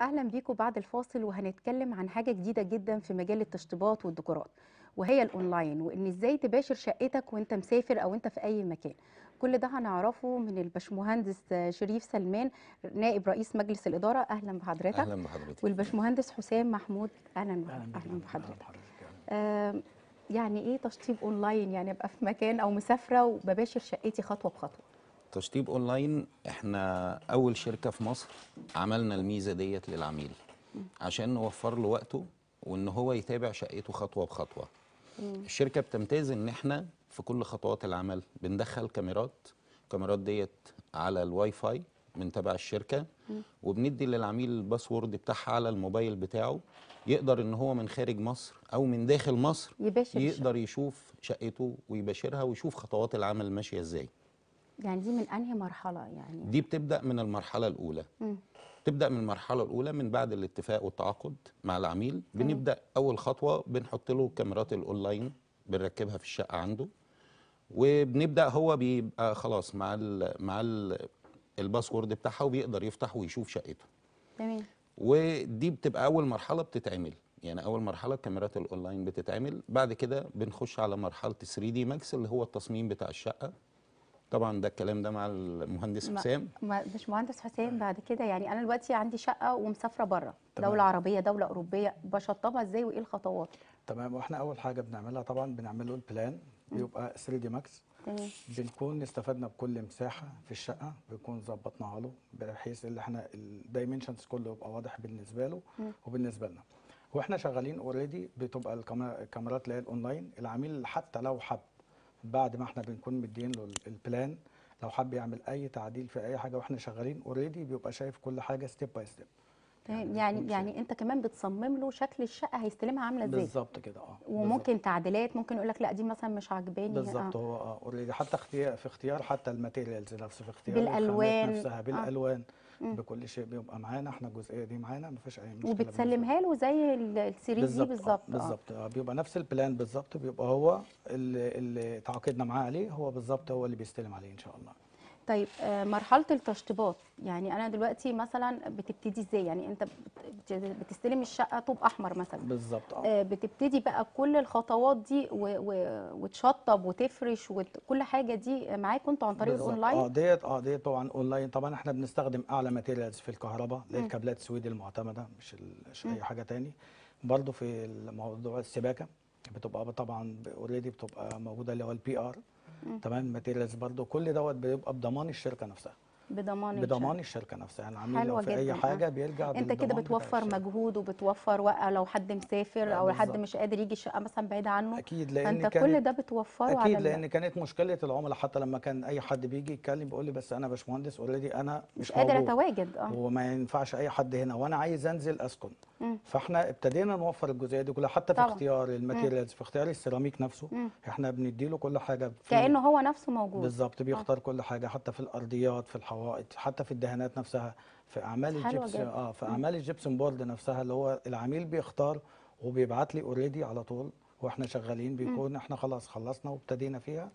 اهلا بيكم بعد الفاصل وهنتكلم عن حاجه جديده جدا في مجال التشطيبات والديكورات وهي الاونلاين وان ازاي تباشر شقتك وانت مسافر او انت في اي مكان كل ده هنعرفه من الباشمهندس شريف سلمان نائب رئيس مجلس الاداره اهلا بحضرتك اهلا بحضرتك والباشمهندس حسام محمود اهلا بحضرتك اهلا بحضرتك يعني ايه تشطيب اونلاين يعني ابقى في مكان او مسافره وبباشر شقتي خطوه بخطوه تشطيب اونلاين احنا اول شركه في مصر عملنا الميزه ديت للعميل عشان نوفر له وقته وان هو يتابع شقته خطوه بخطوه الشركه بتمتاز ان احنا في كل خطوات العمل بندخل كاميرات الكاميرات ديت على الواي فاي من تبع الشركه وبندي للعميل الباسورد بتاعها على الموبايل بتاعه يقدر ان هو من خارج مصر او من داخل مصر يباشر يقدر يشوف شقته ويباشرها ويشوف خطوات العمل ماشيه ازاي يعني دي من انهي مرحله يعني دي بتبدا من المرحله الاولى مم. تبدا من المرحله الاولى من بعد الاتفاق والتعاقد مع العميل بنبدا اول خطوه بنحط له كاميرات الاونلاين بنركبها في الشقه عنده وبنبدا هو بيبقى خلاص مع الـ مع الـ الباسورد بتاعها وبيقدر يفتح ويشوف شقته تمام ودي بتبقى اول مرحله بتتعمل يعني اول مرحله الكاميرات الاونلاين بتتعمل بعد كده بنخش على مرحله 3 دي ماكس اللي هو التصميم بتاع الشقه طبعا ده الكلام ده مع المهندس حسام مش مهندس حسام آه. بعد كده يعني انا دلوقتي عندي شقه ومسافره بره دوله عربيه دوله اوروبيه بشطبها ازاي وايه الخطوات تمام واحنا اول حاجه بنعملها طبعا بنعمل له البلان بيبقى 3 دي ماكس بنكون استفدنا بكل مساحه في الشقه بنكون ظبطناها له بحيث ان احنا الدايمنشنز كله يبقى واضح بالنسبه له وبالنسبه لنا واحنا شغالين اوريدي بتبقى الكاميرات اللي هي الاونلاين العميل حتى لو حب بعد ما احنا بنكون مدين له البلان لو حب يعمل اي تعديل في اي حاجه واحنا شغالين اوريدي بيبقى شايف كل حاجه ستيب باي ستيب يعني يعني, يعني انت كمان بتصمم له شكل الشقه هيستلمها عامله ازاي بالظبط كده اه وممكن بالزبط. تعديلات ممكن يقول لك لا دي مثلا مش عاجباني بالظبط آه. هو اه اوريدي حتى اختيار في اختيار حتى الماتيريالز نفسها في اختيار بالالوان نفسها آه. بالالوان آه. بكل شيء بيبقى معانا احنا الجزئيه دي معانا ما فيش اي مشكله وبتسلمها له زي السيري دي بالظبط آه، آه. بالظبط آه. بيبقى نفس البلان بالظبط بيبقى هو اللي, اللي تعاقدنا معاه عليه هو بالظبط هو اللي بيستلم عليه ان شاء الله طيب آه، مرحله التشطيبات يعني انا دلوقتي مثلا بتبتدي ازاي يعني انت بتستلم الشقه طوب احمر مثلا بالظبط اه, آه، بتبتدي بقى كل الخطوات دي وتشطب وتفرش وكل حاجه دي معاك انت عن طريق الاونلاين اه ديت اه ديت طبعا اونلاين طبعا احنا بنستخدم اعلى ماتيريالز في الكهرباء اللي هي الكابلات السويدي المعتمده مش مش اي حاجه تاني برضو في موضوع السباكه بتبقى طبعا اوريدي بتبقى موجوده اللي هو البي ار تمام ماتيريالز برضو كل دوت بيبقى بضمان الشركه نفسها بضمان بضمان الشركه نفسها يعني العميل لو في جداً. اي حاجه آه. بيرجع انت كده بتوفر مجهود وبتوفر لو حد مسافر او حد مش قادر يجي الشقه مثلا بعيد عنه اكيد لان انت كل ده بتوفره اكيد على لان كانت مشكله العملاء حتى لما كان اي حد بيجي يتكلم بيقول لي بس انا باشمهندس اوريدي انا مش, مش قادر اتواجد اه وما ينفعش اي حد هنا وانا عايز انزل اسكن م. فاحنا ابتدينا نوفر الجزئيه دي كلها حتى في طبعا. اختيار الماتيريالز في اختيار السيراميك نفسه م. احنا بنديله كل حاجه كانه هو نفسه موجود بالظبط بيختار آه. كل حاجه حتى في الارضيات في الحوائط حتى في الدهانات نفسها في اعمال الجبس اه في اعمال الجبسن بورد نفسها اللي هو العميل بيختار وبيبعت لي اوريدي على طول واحنا شغالين بيكون احنا خلاص خلصنا وابتدينا فيها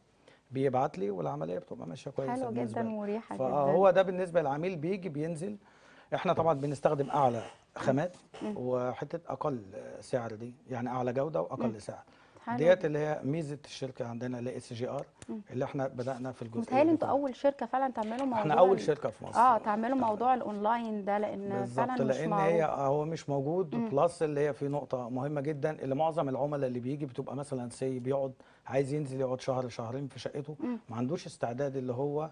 بيبعت لي والعمليه بتبقى ماشيه كويسه حلو جدا ومريحه جدا فهو ده بالنسبه للعميل بيجي بينزل احنا طبعا بنستخدم اعلى خامات وحته اقل سعر دي يعني اعلى جوده واقل سعر ديت اللي هي ميزه الشركه عندنا اللي اس جي ار اللي احنا بدانا في الجزء متهيألي انتوا اول شركه فعلا تعملوا موضوع احنا اول شركه في مصر اه تعملوا موضوع الاونلاين ده لان فعلا مش لان هي آه، هو مش موجود بلس اللي هي في نقطه مهمه جدا اللي معظم العملاء اللي بيجي بتبقى مثلا سي بيقعد عايز ينزل يقعد شهر شهرين في شقته ما عندوش استعداد اللي هو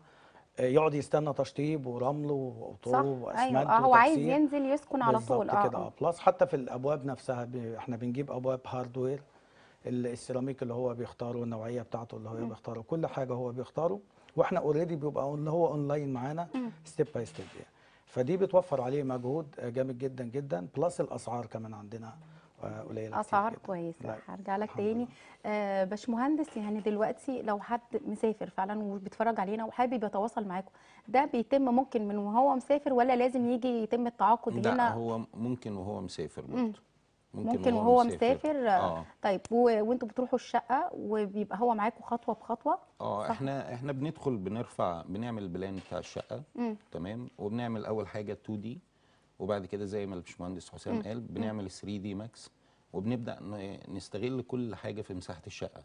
آه، يقعد يستنى تشطيب ورمل وطوب أيوة. واسمنت ايوه هو عايز ينزل يسكن على طول اه كده آه، بلس حتى في الابواب نفسها احنا بنجيب ابواب هاردوير السيراميك اللي هو بيختاره النوعيه بتاعته اللي هو بيختاره كل حاجه هو بيختاره واحنا اوريدي بيبقى اللي هو اونلاين معانا ستيب باي ستيب يعني فدي بتوفر عليه مجهود جامد جدا جدا بلس الاسعار كمان عندنا آه، قليله اسعار كويسه هرجع لك تاني آه باشمهندس يعني دلوقتي لو حد مسافر فعلا وبيتفرج علينا وحابب يتواصل معاكم ده بيتم ممكن من وهو مسافر ولا لازم يجي يتم التعاقد هنا لا هو ممكن وهو مسافر برضه ممكن, ممكن وهو مسافر, مسافر. آه. طيب وانتوا بتروحوا الشقه وبيبقى هو معاكم خطوه بخطوه اه احنا احنا بندخل بنرفع بنعمل بلان بتاع الشقه مم. تمام وبنعمل اول حاجه 2 دي وبعد كده زي ما الباشمهندس حسام قال بنعمل 3 دي ماكس وبنبدا نستغل كل حاجه في مساحه الشقه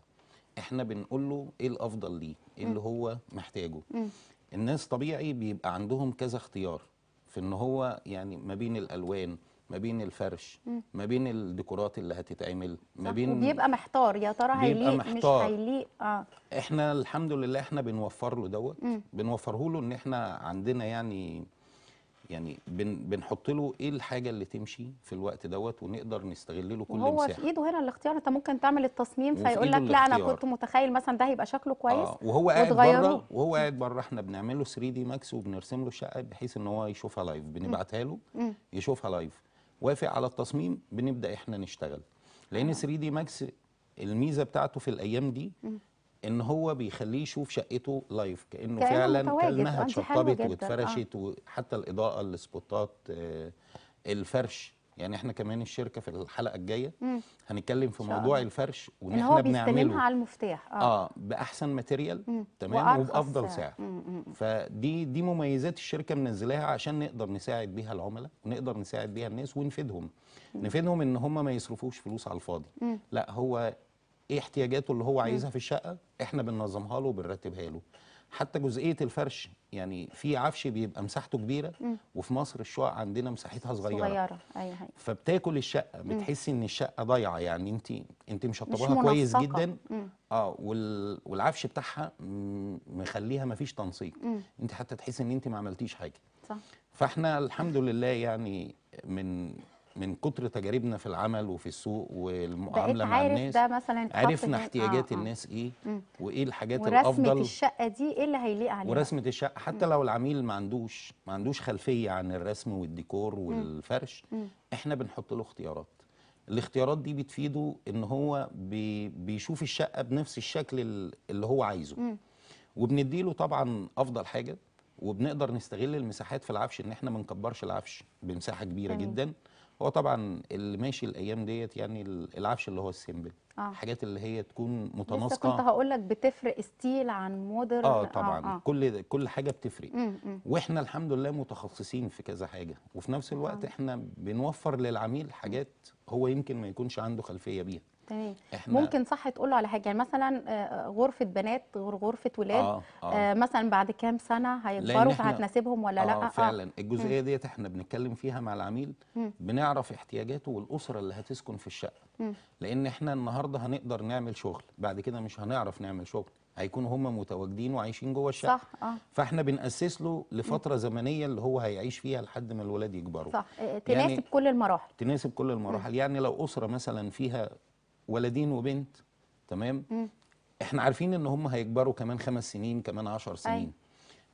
احنا بنقول له ايه الافضل ليه ايه اللي هو محتاجه مم. الناس طبيعي بيبقى عندهم كذا اختيار في ان هو يعني ما بين الالوان ما بين الفرش ما بين الديكورات اللي هتتعمل ما بين بيبقى محتار يا ترى هيليق مش هيليق اه احنا الحمد لله احنا بنوفر له دوت بنوفره له ان احنا عندنا يعني يعني بن بنحط له ايه الحاجه اللي تمشي في الوقت دوت ونقدر نستغل له كل مساحه هو في ايده هنا الاختيار انت ممكن تعمل التصميم فيقول لك لا انا كنت متخيل مثلا ده هيبقى شكله كويس آه وهو قاعد بره وهو قاعد بره احنا بنعمل له 3 دي ماكس وبنرسم له الشقه بحيث ان هو يشوفها لايف بنبعتها له يشوفها لايف وافق على التصميم بنبدا احنا نشتغل لان 3 آه. دي ماكس الميزه بتاعته في الايام دي ان هو بيخليه يشوف شقته لايف كانه فعلا آه، كانها اتشطبت واتفرشت آه. وحتى الاضاءه السبوتات آه، الفرش يعني احنا كمان الشركه في الحلقه الجايه هنتكلم في موضوع الفرش وان احنا بنعمله على المفتاح اه, آه باحسن ماتيريال تمام وبافضل سعر فدي دي مميزات الشركه منزلاها عشان نقدر نساعد بيها العملاء ونقدر نساعد بيها الناس ونفيدهم مم. نفيدهم ان هم ما يصرفوش فلوس على الفاضي مم. لا هو ايه احتياجاته اللي هو عايزها في الشقه احنا بننظمها له وبنرتبها له حتى جزئيه الفرش يعني في عفش بيبقى مساحته كبيره وفي مصر الشقق عندنا مساحتها صغيره صغيره ايوه, أيوة. فبتاكل الشقه بتحسي ان الشقه ضايعه يعني انت انت مشطباها كويس جدا اه وال... والعفش بتاعها مخليها ما فيش تنسيق انت حتى تحسي ان انت ما عملتيش حاجه صح فاحنا الحمد لله يعني من من كتر تجاربنا في العمل وفي السوق والمعامله مع الناس ده مثلا عرفنا احتياجات آه, آه. الناس ايه وايه الحاجات ورسمة الافضل ورسمه الشقه دي ايه اللي هيليق عليها ورسمه الشقه حتى مم. لو العميل ما عندوش ما عندوش خلفيه عن الرسم والديكور والفرش مم. احنا بنحط له اختيارات الاختيارات دي بتفيده ان هو بي بيشوف الشقه بنفس الشكل اللي هو عايزه وبندي وبنديله طبعا افضل حاجه وبنقدر نستغل المساحات في العفش ان احنا ما نكبرش العفش بمساحه كبيره مم. جدا هو طبعا اللي ماشي الايام ديت يعني العفش اللي هو السيمبل آه. الحاجات اللي هي تكون متناسقه كنت هقول لك بتفرق ستيل عن مودرن آه،, اه طبعا آه آه. كل كل حاجه بتفرق مم. مم. واحنا الحمد لله متخصصين في كذا حاجه وفي نفس الوقت آه. احنا بنوفر للعميل حاجات هو يمكن ما يكونش عنده خلفيه بيها تمام ممكن صح تقول له على حاجه يعني مثلا آه، آه، غرفه بنات غير غرفه ولاد آه آه. آه، مثلا بعد كام سنه هيكبروا فهتناسبهم ولا آه لا فعلا آه. الجزئيه ديت احنا بنتكلم فيها مع العميل م. بنعرف احتياجاته والاسره اللي هتسكن في الشقه لان احنا النهارده هنقدر نعمل شغل بعد كده مش هنعرف نعمل شغل هيكونوا هم متواجدين وعايشين جوه الشقه صح اه فاحنا بنأسس له لفتره زمنيه اللي هو هيعيش فيها لحد ما الولاد يكبروا صح يعني تناسب يعني كل المراحل تناسب كل المراحل م. يعني لو اسره مثلا فيها ولدين وبنت تمام مم. احنا عارفين ان هم هيكبروا كمان خمس سنين كمان عشر سنين أي.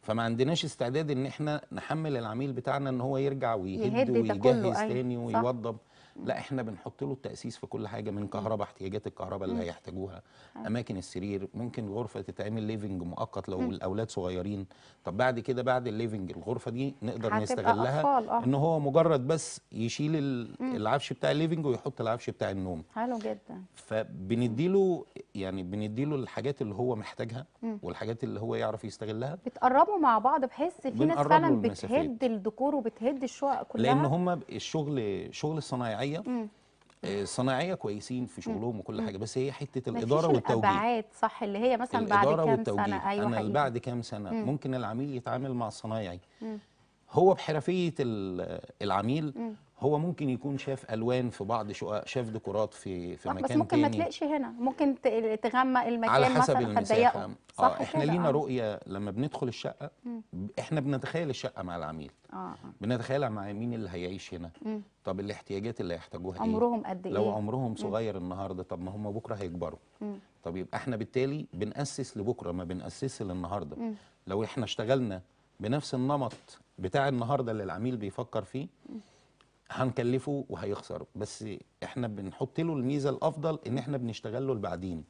فما عندناش استعداد ان احنا نحمل العميل بتاعنا ان هو يرجع ويهد ويجهز أيوة، تاني ويوضب لا احنا بنحط له التاسيس في كل حاجه من كهرباء احتياجات الكهرباء اللي هيحتاجوها اماكن السرير ممكن غرفه تتعمل ليفنج مؤقت لو الاولاد صغيرين طب بعد كده بعد الليفنج الغرفه دي نقدر نستغلها أه. ان هو مجرد بس يشيل العفش بتاع الليفنج ويحط العفش بتاع النوم حلو جدا فبنديله يعني بنديله الحاجات اللي هو محتاجها والحاجات اللي هو يعرف يستغلها بتقربوا مع بعض بحيث في ناس فعلا بتهد الديكور وبتهد الشقق كلها لان هم الشغل شغل صناعي صناعيه مم. آه، صناعيه كويسين في شغلهم وكل حاجه بس هي حته الاداره والتوجيه الابعاد صح اللي هي مثلا بعد كام سنه ايوه انا بعد كام سنه مم. ممكن العميل يتعامل مع الصنايعي هو بحرفيه العميل هو ممكن يكون شاف الوان في بعض شقق شاف ديكورات في في مكان بس ممكن تاني. ما تلاقش هنا ممكن تغمق المكان على حسب مثلا المساحه آه، صح آه احنا لينا آه. رؤيه لما بندخل الشقه احنا بنتخيل الشقه مع العميل آه. آه. بنتخيلها مع مين اللي هيعيش هنا م. طب الاحتياجات اللي هيحتاجوها ايه عمرهم قد ايه لو عمرهم صغير م. النهارده طب ما هم بكره هيكبروا طب يبقى احنا بالتالي بنأسس لبكره ما بنأسسش للنهارده م. لو احنا اشتغلنا بنفس النمط بتاع النهارده اللي العميل بيفكر فيه هنكلفه وهيخسر بس احنا بنحط له الميزه الافضل ان احنا بنشتغل له البعدين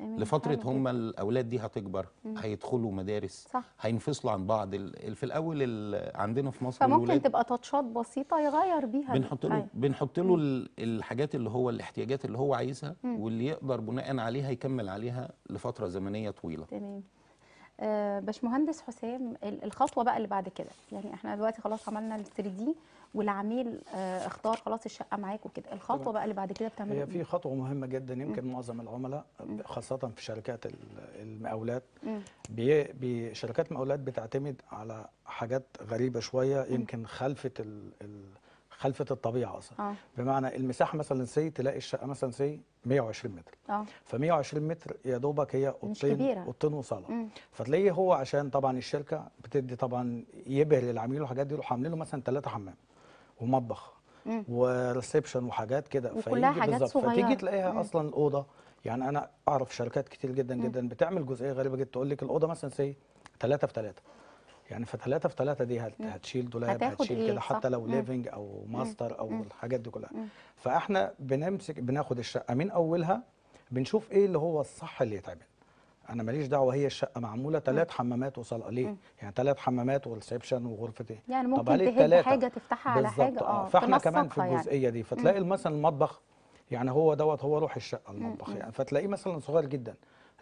لفتره أيوة. هم الاولاد دي هتكبر مم. هيدخلوا مدارس صح. هينفصلوا عن بعض في الاول عندنا في مصر فممكن الولاد تبقى تاتشات بسيطه يغير بيها بنحط له أيوة. بنحط له مم. الحاجات اللي هو الاحتياجات اللي هو عايزها مم. واللي يقدر بناء عليها يكمل عليها لفتره زمنيه طويله تمام آه، باشمهندس حسام الخطوه بقى اللي بعد كده يعني احنا دلوقتي خلاص عملنا ال 3 دي والعميل آه، اختار خلاص الشقه معاك وكده الخطوه بقى اللي بعد كده بتعمل هي في إيه؟ خطوه مهمه جدا يمكن معظم العملاء خاصه في شركات المقاولات بي بي شركات المقاولات بتعتمد على حاجات غريبه شويه يمكن خلفت ال خلفه الطبيعه اصلا آه. بمعنى المساحه مثلا سي تلاقي الشقه مثلا سي 120 متر اه ف 120 متر يا دوبك هي اوضتين اوضتين وصاله فتلاقيه هو عشان طبعا الشركه بتدي طبعا يبهر للعميل والحاجات دي وحاملين له مثلا ثلاثه حمام ومطبخ وريسبشن وحاجات كده وكلها حاجات صغيره فتيجي تلاقيها مم. اصلا الاوضه يعني انا اعرف شركات كتير جدا جدا بتعمل جزئيه غريبه جدا تقول لك الاوضه مثلا سي 3 في 3 يعني فثلاثة في ثلاثة دي هتشيل دولاب هتشيل إيه كده حتى لو ليفنج او ماستر او الحاجات دي كلها فاحنا بنمسك بناخد الشقة من اولها بنشوف ايه اللي هو الصح اللي يتعمل انا ماليش دعوه هي الشقه معموله ثلاث حمامات وصاله ليه يعني ثلاث حمامات وريسبشن وغرفه ايه يعني ممكن طب تهد حاجه تفتحها على حاجه آه. اه فاحنا كمان في يعني. الجزئيه يعني. دي فتلاقي مثلا المطبخ يعني هو دوت هو روح الشقه المطبخ يعني فتلاقيه مثلا صغير جدا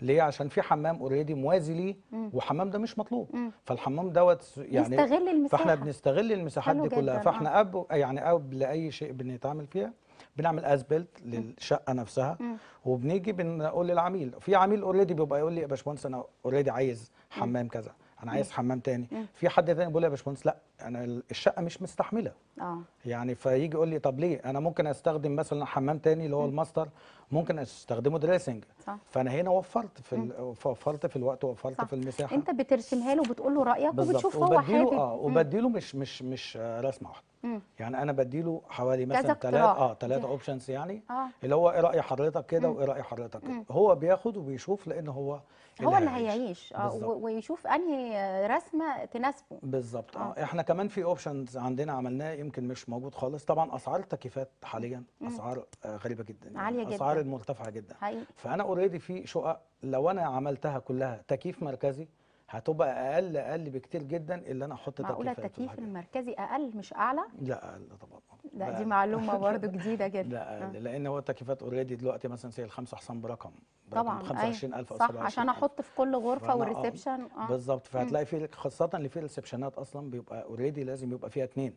ليه عشان في حمام اوريدي موازي ليه والحمام ده مش مطلوب مم. فالحمام دوت يعني نستغل المساحه فاحنا بنستغل المساحات دي كلها فاحنا اب آه. يعني قبل اي شيء بنتعامل فيها بنعمل اسبلت للشقه نفسها مم. وبنيجي بنقول للعميل في عميل اوريدي بيبقى يقول لي يا باشمهندس انا اوريدي عايز حمام كذا انا عايز حمام تاني في حد تاني بيقول لي يا باشمهندس لا انا الشقه مش مستحمله اه يعني فيجي يقول لي طب ليه انا ممكن استخدم مثلا حمام تاني اللي هو الماستر ممكن استخدمه دريسنج صح. فانا هنا وفرت في ال... وفرت في الوقت وفرت صح. في المساحه انت بترسمها له وبتقول له رايك وبتشوف هو حابب اه وبديله مش مش مش آه، رسمه واحده مم. يعني انا بديله حوالي مثلا ثلاث اه ثلاث اوبشنز يعني آه. اللي هو ايه راي حضرتك كده وايه راي حضرتك كده هو بياخد وبيشوف لان هو هو اللي هيعيش اه ويشوف انهي رسمه تناسبه بالظبط آه. آه. احنا كمان في اوبشنز عندنا عملناه يمكن مش موجود خالص طبعا اسعار التكييفات حاليا مم. اسعار آه، غريبه جدا يعني عاليه جدا اسعار مرتفعه جدا حقيقي. فانا اوريدي في شقق لو انا عملتها كلها تكييف مركزي هتبقى اقل اقل بكتير جدا اللي انا احط تكييف معقوله التكييف المركزي اقل مش اعلى لا اقل طبعا لا دي معلومه برضو جديده جدا لا أقل. آه. لان هو التكييفات اوريدي دلوقتي مثلا زي الخمسه حصان برقم طبعا 25000 أيه. او 27000 عشان احط في كل غرفه والريسبشن آه. اه بالظبط فهتلاقي في خاصه اللي فيه الريسبشنات اصلا بيبقى اوريدي لازم يبقى فيها اثنين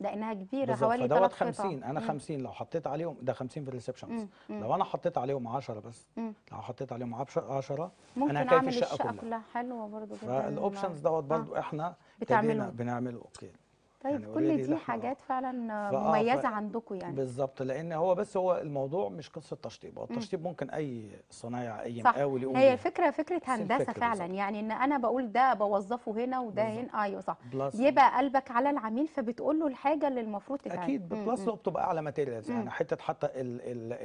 لانها كبيره بالزبط. حوالي فدوت 50 انا 50 لو حطيت عليهم ده 50 في الريسبشنز لو انا حطيت عليهم 10 بس مم. لو حطيت عليهم 10 انا هكفي الشقه, الشقة كلها, حلوه برضه جدا فالاوبشنز آه. دوت برضه آه. احنا بنعمله بنعمله اوكي طيب يعني كل دي حاجات فعلا مميزه عندكم يعني بالظبط لان هو بس هو الموضوع مش قصه تشطيب هو التشطيب ممكن اي صنايع اي مقاول يقوم هي الفكره فكره هندسه فعلا بالزبط. يعني ان انا بقول ده بوظفه هنا وده هنا ايوه صح يبقى قلبك على العميل فبتقول له الحاجه اللي المفروض تتعمل اكيد بلس لو بتبقى اعلى ماتيريالز يعني حته حتى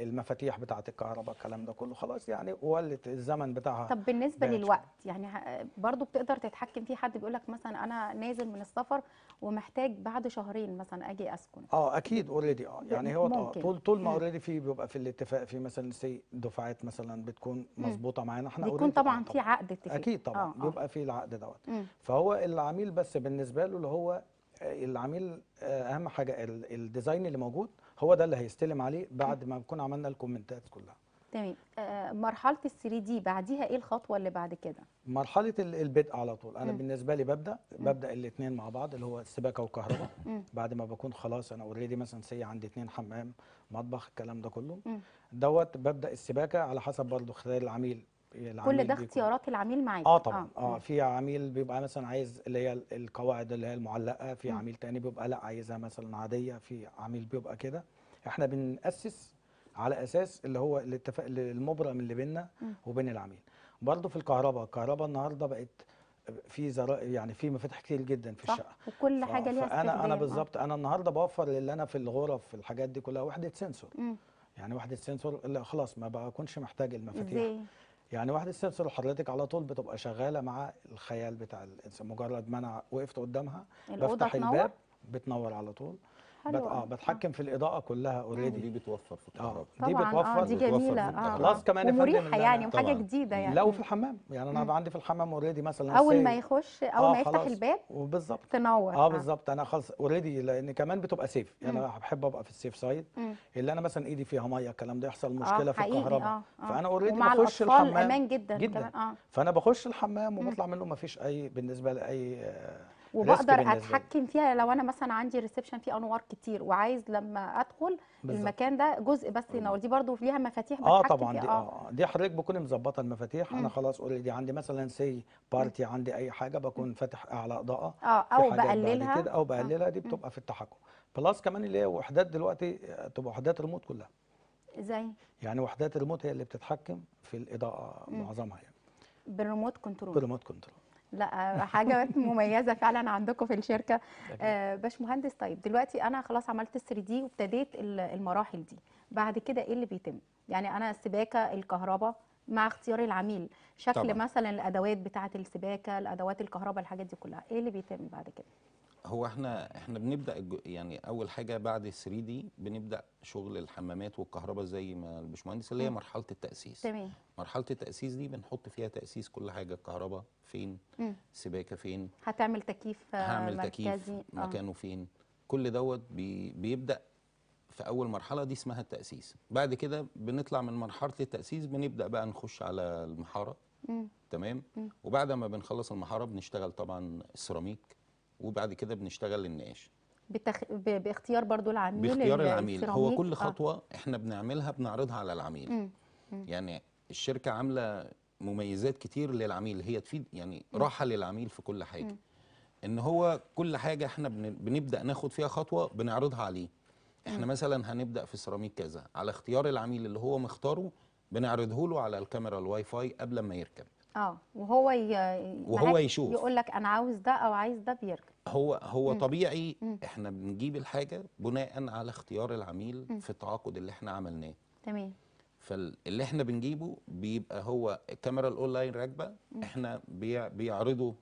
المفاتيح بتاعه الكهرباء الكلام ده كله خلاص يعني ولت الزمن بتاعها طب بالنسبه للوقت يعني برضو بتقدر تتحكم فيه حد بيقول لك مثلا انا نازل من السفر ومحتاج محتاج بعد شهرين مثلا اجي اسكن اه اكيد اوريدي اه يعني هو ممكن. طول طول ما اوريدي في بيبقى في الاتفاق في مثلا سي دفعات مثلا بتكون مظبوطه معانا احنا بيكون طبعا, في عقد اتفاق اكيد طبعا آه. آه. بيبقى في العقد دوت فهو العميل بس بالنسبه له اللي هو آه، العميل آه، اهم حاجه الديزاين اللي موجود هو ده اللي هيستلم عليه بعد ما نكون عملنا الكومنتات كلها تمام آه مرحله ال 3 دي بعديها ايه الخطوه اللي بعد كده مرحله البدء على طول انا م. بالنسبه لي ببدا ببدا الاثنين مع بعض اللي هو السباكه والكهرباء بعد ما بكون خلاص انا اوريدي مثلا سي عندي اثنين حمام مطبخ الكلام ده كله دوت ببدا السباكه على حسب برضه اختيار العميل كل ده اختيارات العميل معاك اه طبعا اه, آه في عميل بيبقى مثلا عايز اللي هي القواعد اللي هي المعلقه في م. عميل تاني بيبقى لا عايزها مثلا عاديه في عميل بيبقى كده احنا بنأسس على اساس اللي هو الاتفاق المبرم اللي بيننا وبين العميل برضه في الكهرباء الكهرباء النهارده بقت في زرائب يعني في مفاتيح كتير جدا في الشقه وكل حاجه ليها فانا انا آه. بالظبط انا النهارده بوفر اللي انا في الغرف في الحاجات دي كلها وحده سنسور مم. يعني وحده سنسور لا خلاص ما بكونش محتاج المفاتيح يعني وحده سنسور حضرتك على طول بتبقى شغاله مع الخيال بتاع الانسان مجرد ما انا وقفت قدامها بفتح الباب بتنور على طول بت... اه بتحكم آه. في الاضاءه كلها اوريدي دي بتوفر في آه. الكهرباء آه. دي بتوفر آه دي جميله اه خلاص كمان ومريحه يعني وحاجه جديده يعني لو في الحمام يعني انا عندي في الحمام اوريدي مثلا اول ما يخش اول آه ما يفتح الباب بالظبط تنور آه،, اه بالظبط انا خلاص اوريدي لان كمان بتبقى سيف يعني انا بحب ابقى في السيف سايد اللي انا مثلا ايدي فيها ميه الكلام ده يحصل مشكله في الكهرباء فانا اوريدي بخش الحمام امان جدا جدا فانا بخش الحمام وبطلع منه ما فيش اي بالنسبه لاي وبقدر اتحكم فيها لو انا مثلا عندي ريسبشن فيه انوار كتير وعايز لما ادخل بالزبط. المكان ده جزء بس ينور دي برده ليها مفاتيح اه طبعا دي آه. اه دي حضرتك بكون مظبطه المفاتيح مم. انا خلاص اوريدي عندي مثلا سي بارتي عندي اي حاجه بكون فاتح اعلى اضاءه اه او بقللها كده او آه. بقللها دي بتبقى مم. في التحكم بلس كمان اللي هي وحدات دلوقتي آه، تبقى وحدات ريموت كلها ازاي يعني وحدات الريموت هي اللي بتتحكم في الاضاءه معظمها يعني بالريموت كنترول بالريموت كنترول لا حاجه مميزه فعلا عندكم في الشركه آه، باش مهندس طيب دلوقتي انا خلاص عملت 3 دي وابتديت المراحل دي بعد كده ايه اللي بيتم يعني انا السباكه الكهرباء مع اختيار العميل شكل طبعا. مثلا الادوات بتاعه السباكه الادوات الكهرباء الحاجات دي كلها ايه اللي بيتم بعد كده هو احنا احنا بنبدا يعني اول حاجه بعد 3 دي بنبدا شغل الحمامات والكهرباء زي ما الباشمهندس اللي هي مرحله التاسيس تمام مرحله التاسيس دي بنحط فيها تاسيس كل حاجه الكهرباء فين مم. سباكه فين هتعمل تكييف آه، هعمل مركزي. تكييف آه. مكانه فين كل دوت بي بيبدا في اول مرحله دي اسمها التاسيس بعد كده بنطلع من مرحله التاسيس بنبدا بقى نخش على المحاره مم. تمام مم. وبعد ما بنخلص المحاره بنشتغل طبعا السيراميك وبعد كده بنشتغل النقاش بتخ... ب... باختيار برضو العميل باختيار العميل هو كل آه. خطوه آه. احنا بنعملها بنعرضها على العميل مم. مم. يعني الشركه عامله مميزات كتير للعميل هي تفيد يعني مم. راحه للعميل في كل حاجه مم. ان هو كل حاجه احنا بن... بنبدا ناخد فيها خطوه بنعرضها عليه احنا مم. مثلا هنبدا في سيراميك كذا على اختيار العميل اللي هو مختاره بنعرضه له على الكاميرا الواي فاي قبل ما يركب اه وهو ي... وهو يشوف يقول لك انا عاوز ده او عايز ده بيرجع هو هو مم. طبيعي مم. احنا بنجيب الحاجه بناء على اختيار العميل مم. في التعاقد اللي احنا عملناه تمام فاللي احنا بنجيبه بيبقى هو الكاميرا الاونلاين راكبه احنا بيعرضوا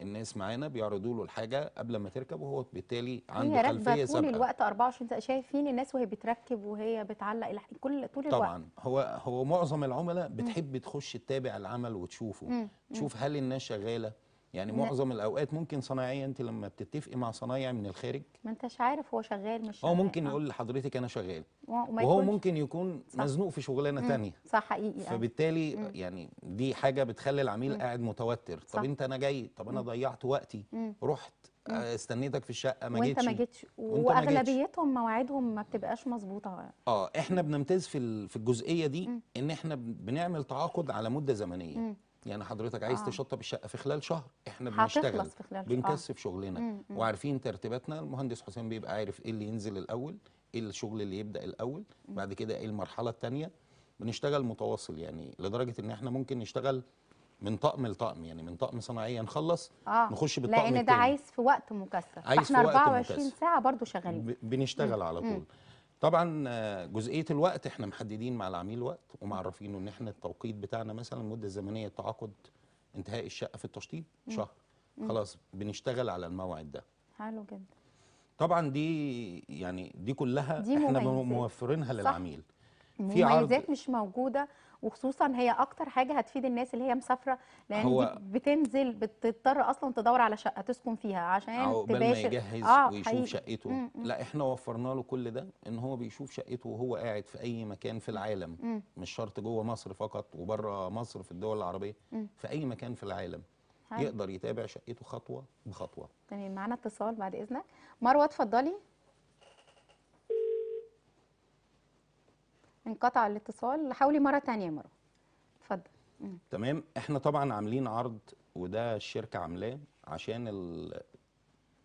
الناس معانا بيعرضوا له الحاجه قبل ما تركب وهو بالتالي عنده خلفيه سابقه طول الوقت 24 ساعه شايفين الناس وهي بتركب وهي بتعلق الح... كل طول الوقت طبعا هو هو معظم العملاء بتحب تخش تتابع العمل وتشوفه مم. تشوف هل الناس شغاله يعني م... معظم الاوقات ممكن صنايعيه انت لما بتتفقي مع صنايعي من الخارج ما انتش عارف هو شغال مش شغال. هو ممكن آه. يقول لحضرتك انا شغال وهو ممكن يكون صح. مزنوق في شغلانه ثانيه صح حقيقي آه. فبالتالي مم. يعني دي حاجه بتخلي العميل مم. قاعد متوتر صح. طب انت انا جاي طب انا ضيعت وقتي مم. رحت آه، استنيتك في الشقه ما جيتش وانت ما جيتش واغلبيتهم مواعيدهم ما بتبقاش مظبوطه اه احنا بنمتاز في في الجزئيه دي م. ان احنا بنعمل تعاقد على مده زمنيه م. يعني حضرتك عايز آه. تشطب الشقه في خلال شهر احنا بنشتغل في خلال آه. بنكثف آه. شغلنا مم. وعارفين ترتيباتنا المهندس حسين بيبقى عارف ايه اللي ينزل الاول ايه الشغل اللي يبدا الاول مم. بعد كده ايه المرحله الثانيه بنشتغل متواصل يعني لدرجه ان احنا ممكن نشتغل من طقم لطقم يعني من طقم صناعيه نخلص آه. نخش بالطقم لان ده عايز في وقت مكثف احنا 24 مكسف. ساعه برضو شغالين بنشتغل مم. على طول مم. طبعا آه، جزئيه الوقت احنا محددين مع العميل وقت ومعرفينه ان احنا التوقيت بتاعنا مثلا المده الزمنيه التعاقد انتهاء الشقه في التشطيب شهر خلاص بنشتغل على الموعد ده حلو جدا طبعا دي يعني دي كلها دي احنا موفرينها للعميل في مميزات مش موجوده وخصوصا هي اكتر حاجه هتفيد الناس اللي هي مسافره لان هو بتنزل بتضطر اصلا تدور على شقه تسكن فيها عشان تباشر ما يجهز آه ويشوف حقيقي. شقته مم. لا احنا وفرنا له كل ده ان هو بيشوف شقته وهو قاعد في اي مكان في العالم مم. مش شرط جوه مصر فقط وبره مصر في الدول العربيه مم. في اي مكان في العالم حقيقي. يقدر يتابع شقته خطوه بخطوه تمام معانا اتصال بعد اذنك مروه اتفضلي انقطع الاتصال حاولي مره ثانيه مره اتفضل تمام احنا طبعا عاملين عرض وده الشركه عاملاه عشان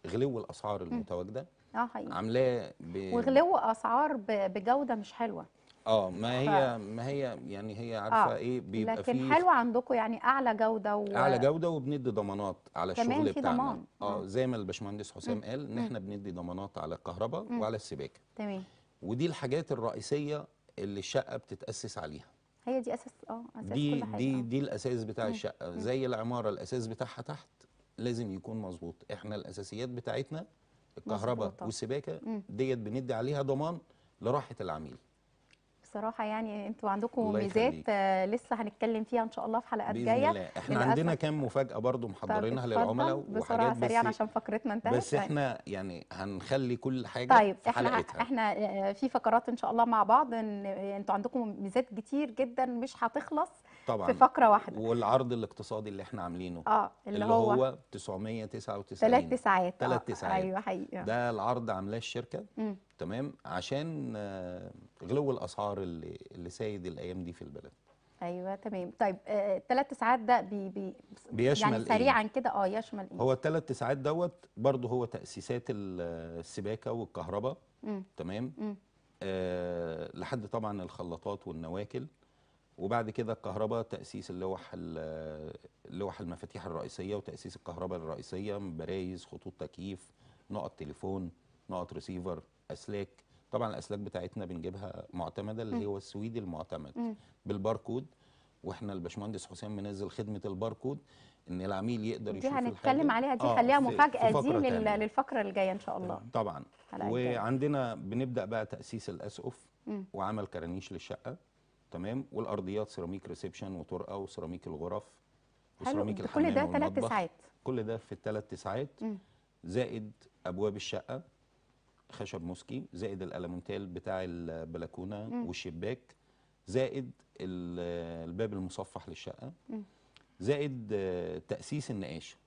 غلو الاسعار المتواجده اه حقيقي عاملاه ب... وغلو اسعار ب... بجوده مش حلوه اه ما هي ما هي يعني هي اه، عارفه آه. ايه بيبقى لكن فيه حلوه عندكم يعني اعلى جوده و... اعلى جوده وبندي ضمانات على الشغل بتاعنا ضمان. اه زي ما الباشمهندس حسام قال ان احنا بندي ضمانات على الكهرباء وعلى السباكه تمام ودي الحاجات الرئيسيه اللي الشقه بتتاسس عليها هي دي اساس اه اساس دي كل حاجة. دي آه. دي الاساس بتاع مم. الشقه زي العماره الاساس بتاعها تحت لازم يكون مظبوط احنا الاساسيات بتاعتنا الكهرباء والسباكه ديت بندي عليها ضمان لراحه العميل الصراحه يعني انتوا عندكم ميزات آه، لسه هنتكلم فيها ان شاء الله في حلقات بإذن جايه الله. احنا عندنا كام مفاجاه برضو محضرينها للعملاء بسرعه سريعا عشان فقرتنا انتهت بس طيب. احنا يعني هنخلي كل حاجه طيب في احنا حلقتها. احنا آه، في فقرات ان شاء الله مع بعض آه، انتوا عندكم ميزات كتير جدا مش هتخلص طبعا في فقره واحده والعرض الاقتصادي اللي احنا عاملينه اه اللي, اللي هو, هو 999 ثلاث تسعات ثلاث تسعات ايوه حقيقي ده العرض عاملاه الشركه مم. تمام عشان آه، غلو الاسعار اللي اللي سايد الايام دي في البلد ايوه تمام طيب الثلاث آه،, آه، تسعات ده بي بي بيشمل يعني إيه؟ سريعا إيه؟ كده اه يشمل ايه هو الثلاث تسعات دوت برضه هو تاسيسات آه، السباكه والكهرباء تمام مم. آه لحد طبعا الخلاطات والنواكل وبعد كده الكهرباء تأسيس اللوح اللوح المفاتيح الرئيسية وتأسيس الكهرباء الرئيسية برايز خطوط تكييف نقط تليفون نقط ريسيفر أسلاك طبعا الأسلاك بتاعتنا بنجيبها معتمدة اللي هو السويدي المعتمد بالباركود واحنا الباشمهندس حسام منزل خدمه الباركود ان العميل يقدر يشوف دي هنتكلم عليها دي آه، خليها آه مفاجاه دي للفقره الجايه ان شاء الله آه، طبعا وعندنا بنبدا بقى تاسيس الاسقف وعمل كرانيش للشقه تمام والارضيات سيراميك ريسبشن وطرقه وسيراميك الغرف وسيراميك الحمام كل ده ثلاث ساعات كل ده في الثلاث ساعات زائد ابواب الشقه خشب موسكي زائد الالمونتال بتاع البلكونه مم. والشباك زائد الباب المصفح للشقه زائد آه، تاسيس النقاشه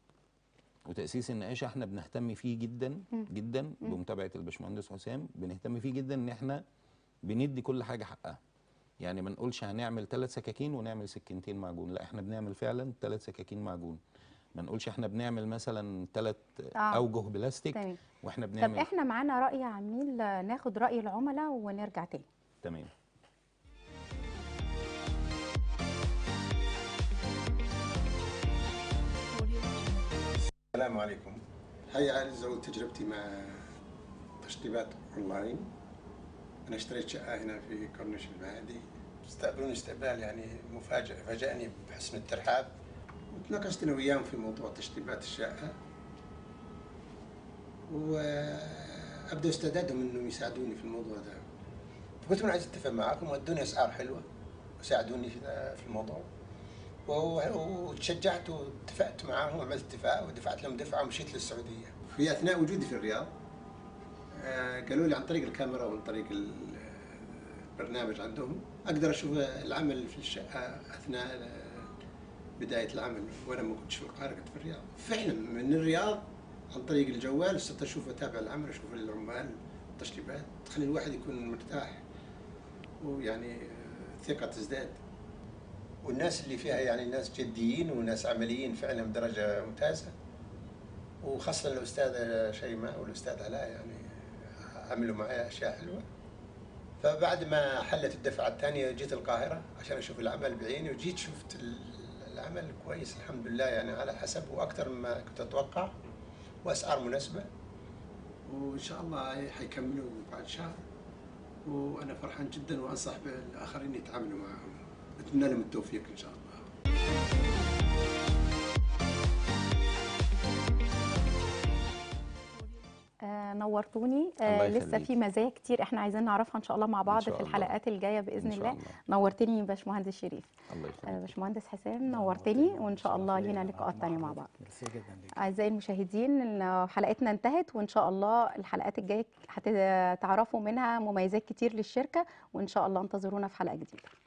وتاسيس النقاشه احنا بنهتم فيه جدا جدا بمتابعه الباشمهندس حسام بنهتم فيه جدا ان احنا بندي كل حاجه حقها يعني ما نقولش هنعمل ثلاث سكاكين ونعمل سكينتين معجون لا احنا بنعمل فعلا ثلاث سكاكين معجون ما نقولش احنا بنعمل مثلا ثلاث آه. اوجه بلاستيك تمام. واحنا بنعمل طب احنا معانا راي عميل ناخد راي العملاء ونرجع تاني تمام السلام عليكم هيا زود تجربتي مع تشطيبات اونلاين انا اشتريت شقه هنا في كورنيش المهدي استقبلوني استقبال يعني مفاجئ فاجئني بحسن الترحاب وتناقشت انا وياهم في موضوع تشطيبات الشقه وابدوا استعدادهم انهم يساعدوني في الموضوع ده فقلت لهم عايز اتفق معاكم وادوني اسعار حلوه وساعدوني في الموضوع وتشجعت واتفقت معاهم وعملت اتفاق ودفعت لهم دفعه ومشيت للسعوديه في اثناء وجودي في الرياض آه، قالوا لي عن طريق الكاميرا وعن طريق البرنامج عندهم اقدر اشوف العمل في الشقه اثناء آه، بدايه العمل وانا ما كنتش في القاهره كنت في الرياض فعلا من الرياض عن طريق الجوال صرت اشوف اتابع العمل اشوف العمال التشطيبات تخلي الواحد يكون مرتاح ويعني الثقه آه، تزداد والناس اللي فيها يعني ناس جديين وناس عمليين فعلا بدرجه ممتازه وخاصه الاستاذه شيماء والاستاذ علاء يعني عملوا معي اشياء حلوه فبعد ما حلت الدفعه الثانيه جيت القاهره عشان اشوف العمل بعيني وجيت شفت العمل كويس الحمد لله يعني على حسب واكثر مما كنت اتوقع واسعار مناسبه وان شاء الله حيكملوا بعد شهر وانا فرحان جدا وانصح بالاخرين يتعاملوا معهم اتمنى لهم التوفيق ان شاء الله نورتوني آه، الله لسه في مزايا كتير احنا عايزين نعرفها ان شاء الله مع بعض في الحلقات الجايه باذن الله. الله نورتني باشمهندس شريف الله يخليك آه، باشمهندس حسام نورتني وان شاء الله لينا لقاءات ثانيه مع بعض ميرسي جدا اعزائي المشاهدين حلقتنا انتهت وان شاء الله الحلقات الجايه هتعرفوا منها مميزات كتير للشركه وان شاء الله انتظرونا في حلقه جديده